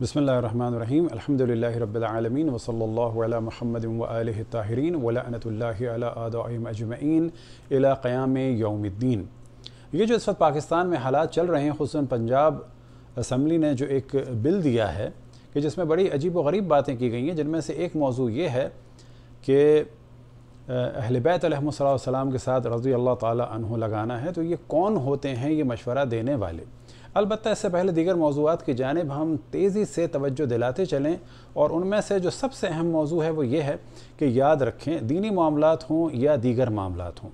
बसमीम् अल्हम्दुलिल्लाहि रब्बिल आलमीन व सल्लल्लाहु अला मुहम्मद व आलिहि क़याम यौमिद्दीन ये जो इस वक्त पाकिस्तान में हालात चल रहे हैं खसूस पंजाब असम्बली ने जो एक बिल दिया है कि जिसमें बड़ी अजीब व गरीब बातें की गई हैं जिनमें से एक मौजू ये है कि अहलबैत के साथ रज़ी अल्लाह ताला लगाना है तो ये कौन होते हैं ये मशवरा देने वाले अलबत् इससे पहले दीगर मौजूद की जानब हम तेज़ी से तवज्जो दिलाते चलें और उनमें से जो सबसे अहम मौजू है वो ये है कि याद रखें दीनी मामला हों या दीगर मामला हों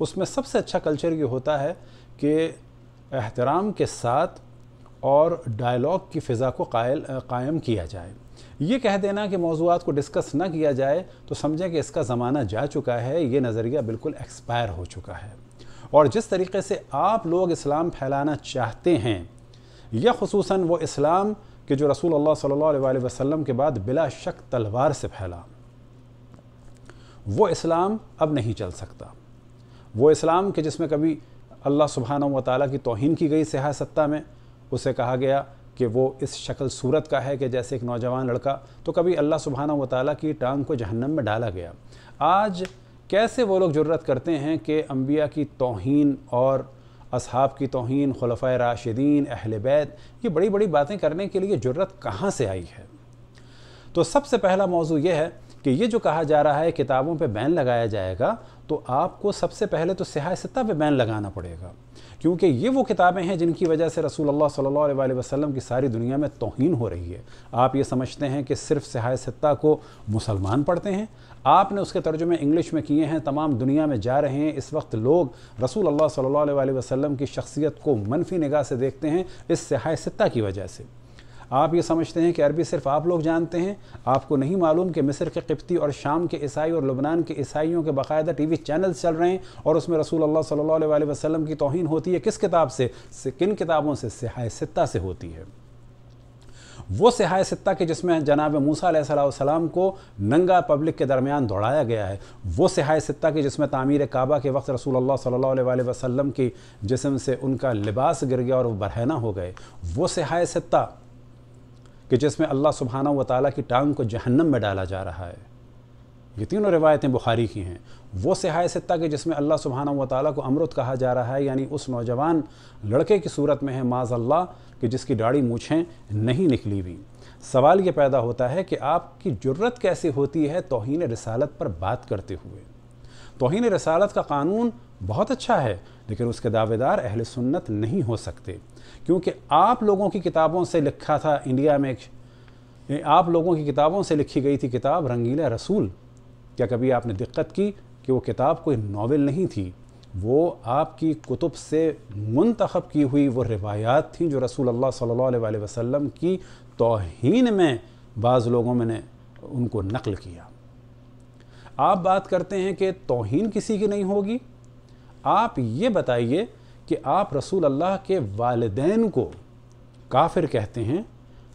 उसमें सबसे अच्छा कल्चर ये होता है कि एहतराम के साथ और डायलॉग की फ़िज़ा को कायल कायम किया जाए ये कह देना कि मौजूद को डिस्कस ना किया जाए तो समझें कि इसका ज़माना जा चुका है ये नज़रिया बिल्कुल एक्सपायर हो चुका है और जिस तरीके से आप लोग इस्लाम फैलाना चाहते हैं यह खसूस वो इस्लाम कि जो रसूल अल्लाह सल्लल्लाहु अलैहि वसल्लम के बाद बिला शक तलवार से फैला वो इस्लाम अब नहीं चल सकता वो इस्लाम के जिसमें कभी अल्लाह सुबहान व ताली की तोहन की गई सत्ता में उसे कहा गया कि वो इस शक्ल सूरत का है कि जैसे एक नौजवान लड़का तो कभी अल्लाह सुबहाना वाली की टांग को जहन्नम में डाला गया आज कैसे वो लोग जरूरत करते हैं कि अम्बिया की तोहन और अहाब की तोहन खलफ़ राशिदीन अहल बैत ये बड़ी बड़ी बातें करने के लिए जरूरत कहाँ से आई है तो सबसे पहला मौजू यह है कि ये जो कहा जा रहा है किताबों पे बैन लगाया जाएगा तो आपको सबसे पहले तो सिहा सत्ता पे बैन लगाना पड़ेगा क्योंकि ये वो किताबें हैं जिनकी वजह से रसूल अल्लाह सल्लल्लाहु अलैहि वसल्लम की सारी दुनिया में तोहन हो रही है आप ये समझते हैं कि सिर्फ सहाय सत्ता को मुसलमान पढ़ते हैं आपने उसके तर्जुमे इंग्लिश में किए हैं तमाम दुनिया में जा रहे हैं इस वक्त लोग रसूल अल्लाह सल्लल्लाहु अलैहि वसल्लम की शख्सियत को मनफी निगाह से देखते हैं इस सहाय सत्ता की वजह से आप ये समझते हैं कि अरबी सिर्फ आप लोग जानते हैं आपको नहीं मालूम कि मिस्र के किप्ती और शाम के ईसाई और लबनान के ईसाइयों के बाकायदा टी वी चैनल चल रहे हैं और उसमें रसूल अल्लाह सल्ला वसलम की तोहन होती है किस किताब से, किन किताबों से सिहाय सित्ता से होती है वो सिहाय सित्ता के जिसमें जनाब मूसा सलाम को नंगा पब्लिक के दरमियान दौड़ाया गया है वो सिहाय सित्ता के जिसमें तामीर काबा के वक्त रसूल अल्लाह सल्ला वसलम की जिसम से उनका लिबास गिर गया और वो बरहना हो गए वो सिहाय सित्ता कि जिसमें अल्लाह सुबहाना व ताली की टांग को जहन्नम में डाला जा रहा है ये तीनों रिवायतें बुखारी की हैं वो सिहाय सत्ता के जिसमें अल्लाह सुबहाना व ताली को अमृत कहा जा रहा है यानी उस नौजवान लड़के की सूरत में है माज अल्लाह कि जिसकी दाढ़ी मूछें नहीं निकली हुई सवाल ये पैदा होता है कि आपकी ज़रूरत कैसे होती है तोहन रसालत पर बात करते हुए तोहन रसालत का कानून बहुत अच्छा है लेकिन उसके दावेदार अहल सुन्नत नहीं हो सकते क्योंकि आप लोगों की किताबों से लिखा था इंडिया में एक आप लोगों की किताबों से लिखी गई थी किताब रंगीला रसूल क्या कभी आपने दिक्कत की कि वो किताब कोई नावल नहीं थी वो आपकी कुतुब से मुंतखब की हुई वो रिवायात थी जो रसूल अल्लाह सल्लल्लाहु अलैहि वसल्लम की तोहन में बाज़ लोगों ने उनको नकल किया आप बात करते हैं कि तोहन किसी की नहीं होगी आप ये बताइए कि आप रसूल अल्लाह के वालदेन को काफिर कहते हैं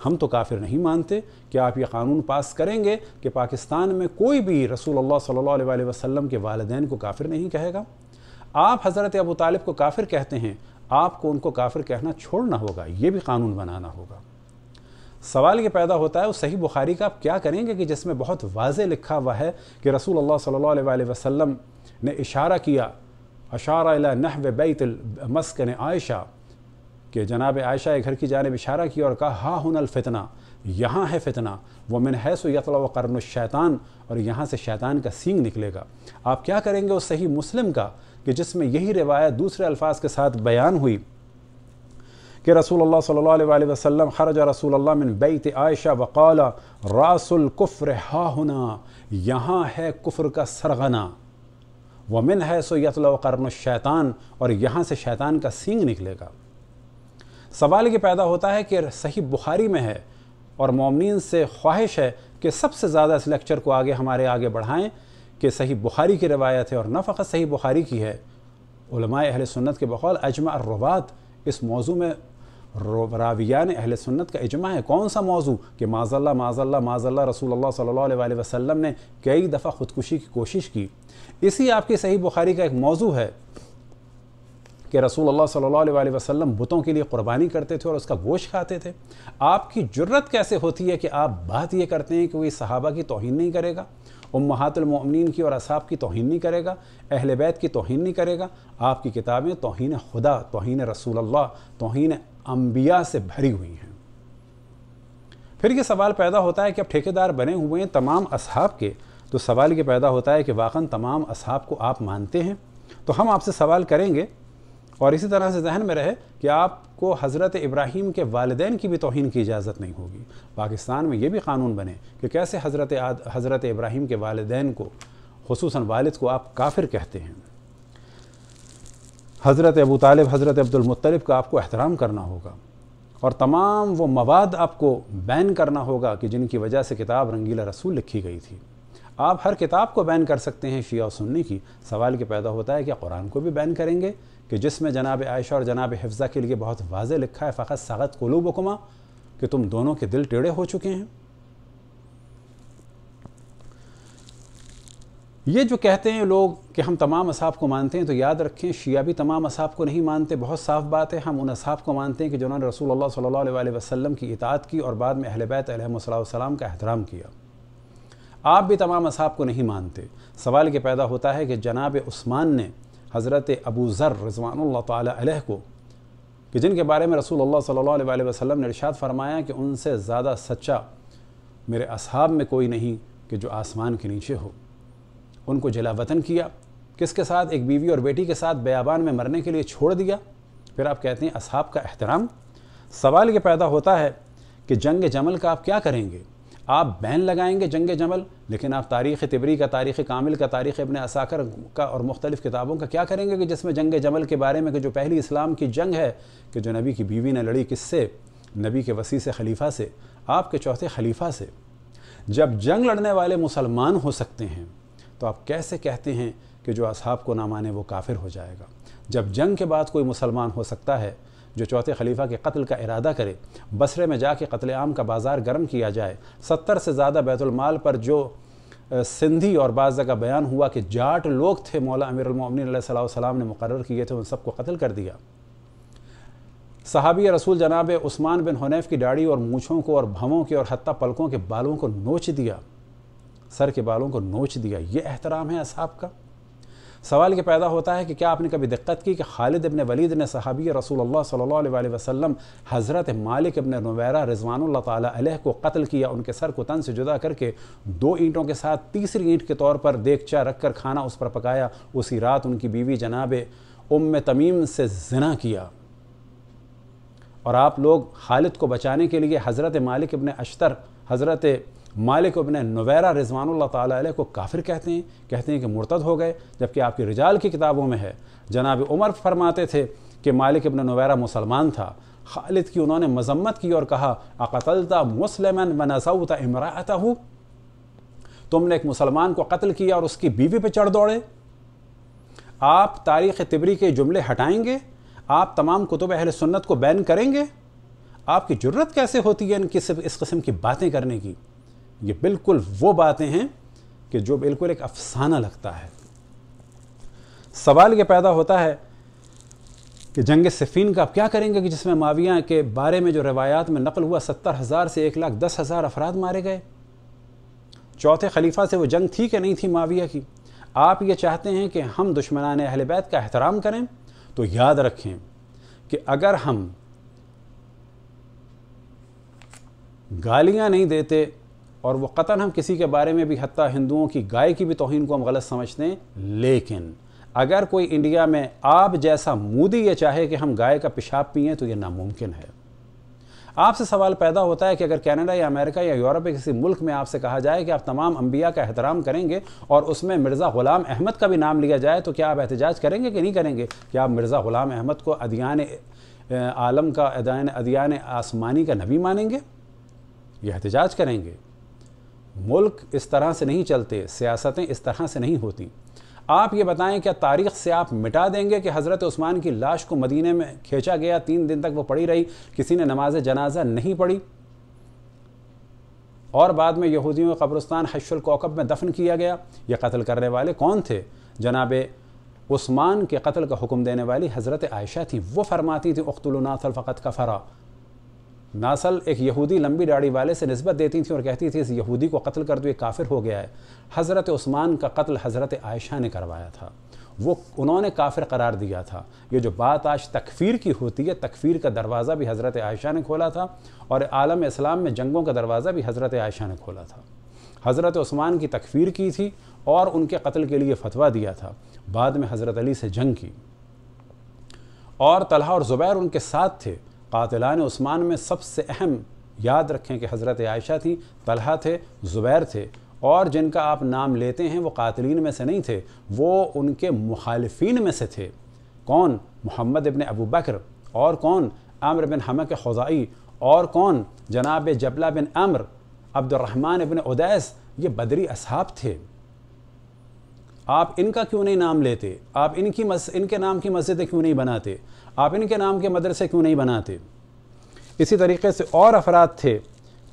हम तो काफिर नहीं मानते कि आप ये कानून पास करेंगे कि पाकिस्तान में कोई भी रसूल अल्लाह सल्लल्लाहु अलैहि वसल्लम के वालदेन को काफिर नहीं कहेगा आप हज़रत अबू तालिब को काफिर कहते हैं आपको उनको काफिर कहना छोड़ना होगा ये भी कानून बनाना होगा सवाल ये पैदा होता है उस सही बुखारी का आप क्या करेंगे कि जिसमें बहुत वाज लिखा हुआ है कि रसूल अल्लाह सल्लल्लाहु अलैहि वसल्लम ने इशारा किया अशारा अला नहव बैत मस्कन आयशा के जनाब आयशा के घर की जानब इशारा की और कहा हा हन फितना यहाँ है फितना वो मिन है सो यतला करन शैतान और यहाँ से शैतान का सींग निकलेगा आप क्या करेंगे उस सही मुस्लिम का कि जिसमें यही रिवायत दूसरे अल्फाज के साथ बयान हुई कि रसूल सल्ला वसम खरज रसूल मिन बैत आयशा वकाल रासुल कुफ़्र हा हना यहाँ है कुफ़्र का सरगना वमिन है यतल करन शैतान और यहाँ से शैतान का सींग निकलेगा सवाल ये पैदा होता है कि सही बुखारी में है और ममिन से ख्वाहिश है कि सबसे ज़्यादा इस लेक्चर को आगे हमारे आगे बढ़ाएं कि सही बुखारी की रवायत है और न फ़कत सही बुखारी की है अहल सुन्नत के बकौल अजमा रवात इस मौजू में रावियान अहल सुन्नत का इजमा है कौन सा मौजू कि माजल्ला माजल्ला माजल्ला रसूल अल्लाह सल्लल्लाहु अलैहि वसल्लम ने कई दफ़ा ख़ुदकुशी की कोशिश की इसी आपकी सही बुखारी का एक मौजू है कि रसूल अल्लाह सल्लल्लाहु अलैहि वसल्लम बुतों के लिए कुर्बानी करते थे और उसका गोश्त खाते थे आपकी जुर्रत कैसे होती है कि आप बात ये करते हैं कि वही सहाबा की तोहन नहीं करेगा उम उम्मातमिन की और असाब की तोहन नहीं करेगा अहल बैत की तोहन नहीं करेगा आपकी किताबें तोहन खुदा तोहन रसूल अल्लाह तोहन अम्बिया से भरी हुई हैं फिर ये सवाल पैदा होता है कि अब ठेकेदार बने हुए हैं तमाम असहाब के तो सवाल ये पैदा होता है कि वाक़न तमाम असहाब को आप मानते हैं तो हम आपसे सवाल करेंगे और इसी तरह से जहन में रहे कि आपको हज़रत इब्राहीम के वालदेन की भी तोहन की इजाज़त नहीं होगी पाकिस्तान में ये भी कानून बने कि कैसे हज़रत हज़रत इब्राहिम के वालदेन को खसूस वालद को आप काफिर कहते हैं हज़रत अबू तालब हज़रत अब्दुलमतलब का आपको एहतराम करना होगा और तमाम वो मवाद आपको बैन करना होगा कि जिनकी वजह से किताब रंगीला रसूल लिखी गई थी आप हर किताब को बैन कर सकते हैं शिया सुन्नी की सवाल के पैदा होता है कि कुरान को भी बैन करेंगे कि जिसमें जनाब आयशा और जनाब हिफ्ज़ा के लिए बहुत वाज लिखा है फ़कत सगत कोलूबकुमा कि तुम दोनों के दिल टेढ़े हो चुके हैं ये जो कहते हैं लोग कि हम तमाम असाब को मानते हैं तो याद रखें शिया भी तमाम असाब को नहीं मानते बहुत साफ बात है हम उन असाब को मानते हैं कि जिन्होंने रसूल अल्लाह सल्लल्लाहु अलैहि वसल्लम की इतात की और बाद में अहल बैत सलाम का एहतराम किया आप भी तमाम असाब को नहीं मानते सवाल ये पैदा होता है कि जनाब उस्मान ने हज़रत अबू ज़र रजवान तह को कि जिनके बारे में रसूल सल्ला वसम ने इर्शाद फरमाया कि उनसे ज़्यादा सच्चा मेरे असहाब में कोई नहीं कि जो आसमान के नीचे हो उनको जला वतन किया किसके साथ एक बीवी और बेटी के साथ बयाबान में मरने के लिए छोड़ दिया फिर आप कहते हैं असहाब का एहतराम सवाल ये पैदा होता है कि जंग जमल का आप क्या करेंगे आप बैन लगाएंगे जंग जमल लेकिन आप तारीख़ तिबरी का तारीख़ कामिल का तारीख़ इबन असाकर का और मुख्तलिफ़ किताबों का क्या करेंगे कि जिसमें जंग जमल के बारे में कि जो पहली इस्लाम की जंग है कि जो नबी की बीवी ने लड़ी किससे नबी के वसी से खलीफा से आपके चौथे खलीफा से जब जंग लड़ने वाले मुसलमान हो सकते हैं तो आप कैसे कहते हैं कि जो असहाब को ना माने वो काफिर हो जाएगा जब जंग के बाद कोई मुसलमान हो सकता है जो चौथे खलीफा के कत्ल का इरादा करे बसरे में जाके कत्ल आम का बाज़ार गर्म किया जाए सत्तर से ज़्यादा बैतुलमाल पर जो सिंधी और बाज़ का बयान हुआ कि जाट लोग थे मौला अमीरमिन सलाम ने मुकर किए थे उन सबको कत्ल कर दिया सहाबी रसूल जनाब उस्मान बिन हनैफ की दाढ़ी और मूछों को और भवों के और हती पलकों के बालों को नोच दिया सर के बालों को नोच दिया ये एहतराम है असाब का सवाल ये पैदा होता है कि क्या आपने कभी दिक्कत की कि खालिद इबन वलीद ने सहाबी रसूल अल्लाह सल्लल्लाहु अलैहि वसल्लम हज़रत मालिक इबन नवैरा रिजवान तह को कत्ल किया उनके सर को तन से जुदा करके दो ईंटों के साथ तीसरी ईंट के तौर पर देखचा रख कर खाना उस पर पकाया उसी रात उनकी बीवी जनाब उम तमीम से जना किया और आप लोग खालिद को बचाने के लिए हज़रत मालिक इबन अशतर हज़रत मालिक अबन नवैरा रिजवान तै को काफिर कहते हैं कहते हैं कि मुर्तद हो गए जबकि आपकी रिजाल की किताबों में है जनाब उमर फरमाते थे कि मालिक अबन नवैरा मुसलमान था खालिद की उन्होंने मजम्मत की और कहा अकतलता मुसलम व नसाउता इमराता हूँ तुमने एक मुसलमान को कत्ल किया और उसकी बीवी पर चढ़ दौड़े आप तारीख़ तिबरी के जुमले हटाएंगे आप तमाम कुतुब अहल सुन्नत को बैन करेंगे आपकी ज़रूरत कैसे होती है इन किस इस किस्म की बातें करने की ये बिल्कुल वो बातें हैं कि जो बिल्कुल एक अफसाना लगता है सवाल ये पैदा होता है कि जंग सिफीन का आप क्या करेंगे कि जिसमें माविया के बारे में जो रवायात में नकल हुआ सत्तर हज़ार से एक लाख दस हज़ार अफराद मारे गए चौथे खलीफा से वो जंग थी कि नहीं थी माविया की आप ये चाहते हैं कि हम दुश्मनान अहल बैत का एहतराम करें तो याद रखें कि अगर हम गालियाँ नहीं देते और वो कतान हम किसी के बारे में भी हती हिंदुओं की गाय की भी तोहन को हम गलत समझते हैं लेकिन अगर कोई इंडिया में आप जैसा मोदी ये चाहे कि हम गाय का पेशाब पिए तो ये नामुमकिन है आपसे सवाल पैदा होता है कि अगर कनाडा या अमेरिका या यूरोप के किसी मुल्क में आपसे कहा जाए कि आप तमाम अम्बिया का एहतराम करेंगे और उसमें मिर्ज़ा ग़ुलाम अहमद का भी नाम लिया जाए तो क्या आप एहतजाज करेंगे कि नहीं करेंगे क्या आप मिर्ज़ा ग़ुलाम अहमद को अदियान आलम का अदियान आसमानी का नबी मानेंगे ये एहतजाज करेंगे मुल्क इस तरह से नहीं चलते सियासतें इस तरह से नहीं होती आप ये बताएं क्या तारीख से आप मिटा देंगे कि हज़रत उस्मान की लाश को मदीने में खींचा गया तीन दिन तक वो पड़ी रही किसी ने नमाज जनाजा नहीं पढ़ी और बाद में यहूदियों का कब्रस्तान हशुल कोकब में दफन किया गया ये कत्ल करने वाले कौन थे जनाब उस्मान के कत्ल का हुक्म देने वाली हज़रत आयशा थी वो फरमाती थी उख्तुलनाथ फ़कत का फ़रा नासल एक यहूदी लंबी दाढ़ी वाले से नस्बत देती थी और कहती थी इस यहूदी को कत्ल कर दो काफिर हो गया है हज़रत उस्मान का कत्ल हज़रत आयशा ने करवाया था वो उन्होंने काफिर करार दिया था ये जो बात आज तकफ़ीर की होती है तकफ़ीर का दरवाज़ा भी हज़रत आयशा ने खोला था और आलम इस्लाम में जंगों का दरवाज़ा भी हज़रत आयशा ने खोला था हज़रत उस्मान की तकफ़ीर की थी और उनके कत्ल के लिए फतवा दिया था बाद में हज़रत अली से जंग की और तलहा और ज़ुबैर उनके साथ थे कातिलान उस्मान में सबसे अहम याद रखें कि हज़रत आयशा थी तलहा थे ज़ुबैर थे और जिनका आप नाम लेते हैं वो कातिलीन में से नहीं थे वो उनके मुखालफी में से थे कौन मोहम्मद इबन अबू बकर और कौन आमर बिन हमक खजाई और कौन जनाब जबला बिन अमर अब्दुलरहमान इबन उदैस ये बदरी असहाब थे आप इनका क्यों नहीं नाम लेते आप इनकी मस, इनके नाम की मस्जिदें क्यों नहीं बनाते आप इनके नाम के मदरसे क्यों नहीं बनाते इसी तरीके से और अफराद थे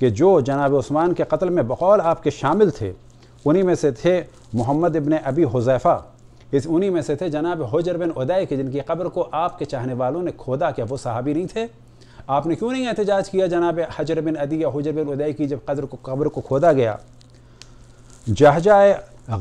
कि जो जनाब ओस्मान के कत्ल में बकौल आपके शामिल थे उन्हीं में से थे मोहम्मद इबन अबी हुजैफ़ा इस उन्हीं में से थे जनाब हजर बिन उदय के जिनकी कब्र को आपके चाहने वालों ने खोदा क्या वो सहाबी नहीं थे आपने क्यों नहीं एहतजाज किया जनाब हजर बिन अदी या हजर बिन उदय की जब कदर को कब्र को खोदा गया जहजा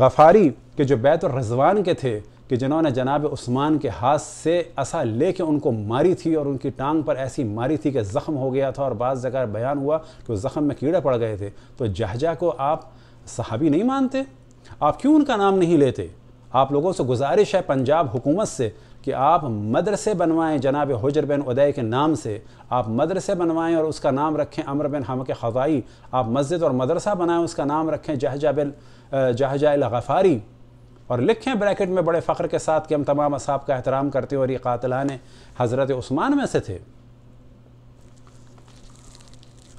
गफारी के जो बैतुलरजवान के थे कि जिन्होंने जनाब उस्मान के हाथ से असा ले कर उनको मारी थी और उनकी टांग पर ऐसी मारी थी कि ज़ख़म हो गया था और बाद जगह बयान हुआ कि उस ज़ख़म में कीड़े पड़ गए थे तो जहजा को आप सहाबी नहीं मानते आप क्यों उनका नाम नहीं लेते आप लोगों से गुजारिश है पंजाब हुकूमत से कि आप मदरसे बनवाएं जनाब हजर बिन उदय के नाम से आप मदरसे बनवाएं और उसका नाम रखें अमर बिन हमक ख़ाई आप मस्जिद और मदरसा बनाएं उसका नाम रखें जहजा बिन जहजा गफ़ारी और लिखें ब्रैकेट में बड़े फ़ख्र के साथ कि हम तमाम असाब का एहतराम करते हैं और ये कातलान हज़रत उस्मान में से थे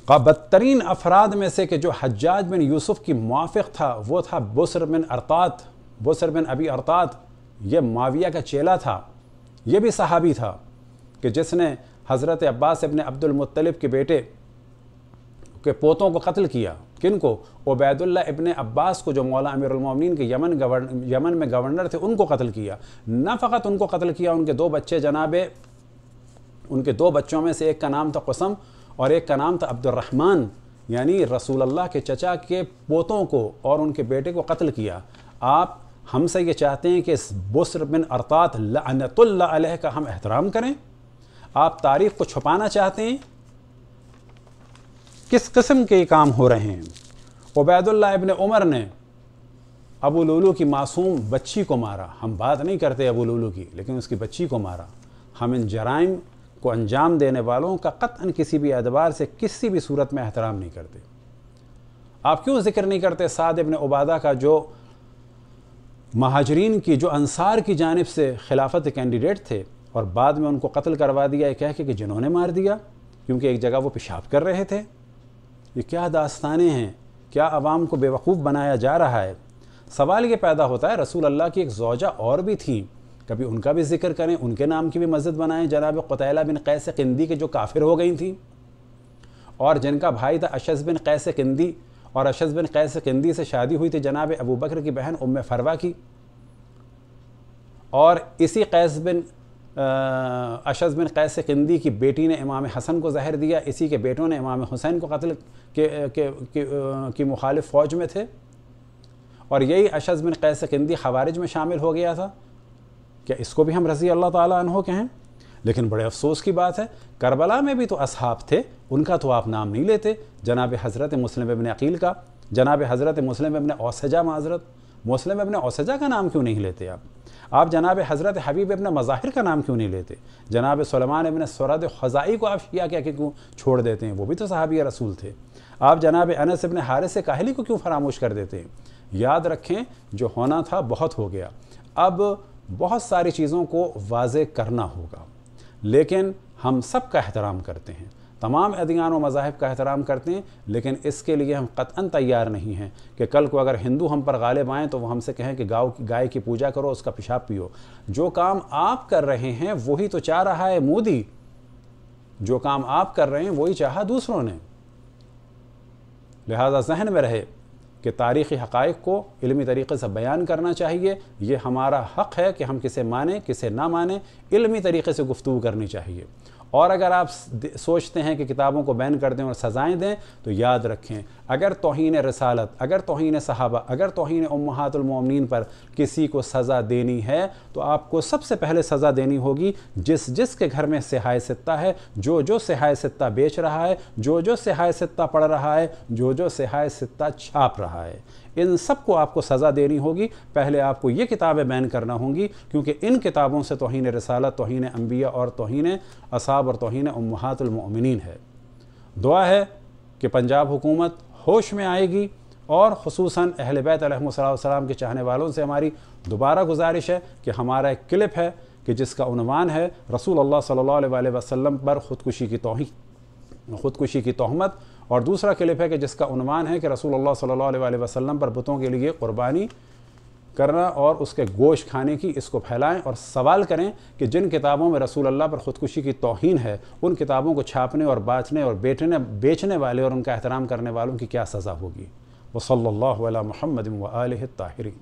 का बदतरीन अफराद में से कि जो हज्जाज बिन यूसुफ की मुआफ़ था वो था बुसर बिन अरतात बुसर बिन अबी अरतात ये माविया का चेला था ये भी सहाबी था कि जिसने हज़रत अब्बास इबन अब्दुलमतलब के बेटे के पोतों को कत्ल किया किन को उबैदुल्ला इबन अब्बास को जो मौला अमीरमिन के यमन गवर्न यमन में गवर्नर थे उनको कत्ल किया न फ़कत उनको कत्ल किया उनके दो बच्चे जनाब उनके दो बच्चों में से एक का नाम था कसम और एक का नाम था अब्दुलरहमान यानी रसूल अल्लाह के चचा के पोतों को और उनके बेटे को कत्ल किया आप हमसे ये चाहते हैं कि बसर बिन अरतात का हम एहतराम करें आप तारीफ़ को छुपाना चाहते हैं किस किस्म के काम हो रहे हैं उबैदुल्ला इबन उमर ने अबू लोलू की मासूम बच्ची को मारा हम बात नहीं करते अबू लोलू की लेकिन उसकी बच्ची को मारा हम इन जराइम को अंजाम देने वालों का कतन किसी भी एतबार से किसी भी सूरत में एहतराम नहीं करते आप क्यों जिक्र नहीं करते साद इबन उबादा का जो महाजरीन की जो अंसार की जानब से खिलाफत कैंडिडेट थे और बाद में उनको कत्ल करवा दिया कह के कि जिन्होंने मार दिया क्योंकि एक जगह वो पेशाब कर रहे थे ये क्या दास्तानें हैं क्या आवाम को बेवकूफ़ बनाया जा रहा है सवाल ये पैदा होता है रसूल अल्लाह की एक जौजा और भी थी कभी उनका भी जिक्र करें उनके नाम की भी मस्जिद बनाएं जनाब कतला बिन कैस किंदी के जो काफिर हो गई थी और जिनका भाई था अशद बिन कैस किंदी और अशद बिन कैस किंदी से शादी हुई थी जनाब अबू बकर की बहन उम फरवा की और इसी कैस बिन अशद बिन कैस कंदी की बेटी ने इमाम हसन को जहर दिया इसी के बेटों ने इमाम हुसैन को कत्ल के, के, के की मुखालिफ फ़ौज में थे और यही अशद बिन कैस कंदी खवारिज में शामिल हो गया था क्या इसको भी हम रज़ी अल्लाह तहों कहें लेकिन बड़े अफसोस की बात है करबला में भी तो असहाब थे उनका तो आप नाम नहीं लेते जनाब हज़रत मुस्लिम इबन अकील का जनाब हज़रत मुस्लिम अबिन औसजा माजरत मुस्लिम अबिन औसजा का नाम क्यों नहीं लेते आप आप जनाब हज़रत हबीब अपने मज़ाहिर का नाम क्यों नहीं लेते जनाब सलमान अपने सरद ख़ज़ाई को आप शिया क्या क्यों छोड़ देते हैं वो भी तो सहाबी रसूल थे आप जनाब अनस अबिन हारिस काहली को क्यों फरामोश कर देते हैं याद रखें जो होना था बहुत हो गया अब बहुत सारी चीज़ों को वाज करना होगा लेकिन हम सब का एहतराम करते हैं तमाम अदियान व मज़ाहब का एहतराम करते हैं लेकिन इसके लिए हम कतान तैयार नहीं हैं कि कल को अगर हिंदू हम पर गालिब आएँ तो वह हमसे कहें कि गाँव की गाय की पूजा करो उसका पेशाब पियो जो काम आप कर रहे हैं वही तो चाह रहा है मोदी जो काम आप कर रहे हैं वही चाह दूसरों ने लिहाजा जहन में रहे कि तारीख़ी हकाइक को इलमी तरीके से बयान करना चाहिए ये हमारा हक़ है कि हम किसे माने किसे ना माने इलमी तरीके से गुफ्तु करनी चाहिए और अगर आप सोचते हैं कि किताबों को बैन कर दें और सज़ाएँ दें तो याद रखें अगर तोहन रसालत अगर तोहन सहाबा अगर तोहन उमहतुलमिन पर किसी को सज़ा देनी है तो आपको सबसे पहले सज़ा देनी होगी जिस जिस के घर में सिहाय सत्ता है जो जो सिहाय सत्ता बेच रहा है जो जो सिहाय सत्ता पढ़ रहा है जो जो सिहाय सत्ता छाप रहा है इन सब को आपको सज़ा देनी होगी पहले आपको ये किताबें बैन करना होंगी क्योंकि इन किताबों से तोहन रसाल तोहन अम्बिया और तोहन असाब और तोहन उमहातमिन है दुआ है कि पंजाब हुकूमत होश में आएगी और खसूस अहल बैतम के चाहने वालों से हमारी दोबारा गुजारिश है कि हमारा एक क्लिप है कि जिसका उनवान है रसूल अल्लाह सल्लल्लाहु अलैहि वसल्लम पर ख़ुदकुशी की तोह ख़ुदकुशी की तहमत और दूसरा क्लिप है कि जिसका उनवान है कि रसूल सल्लल्लाहु अलैहि वसल्लम पर बुतों के लिए क़ुरबानी करना और उसके गोश खाने की इसको फैलाएं और सवाल करें कि जिन किताबों में रसूल अल्लाह पर ख़ुदकुशी की तोहन है उन किताबों को छापने और बाँचने और बेचने बेचने वाले और उनका एहतराम करने वालों की क्या सज़ा होगी वसल्ला महमद वाल ताहरीन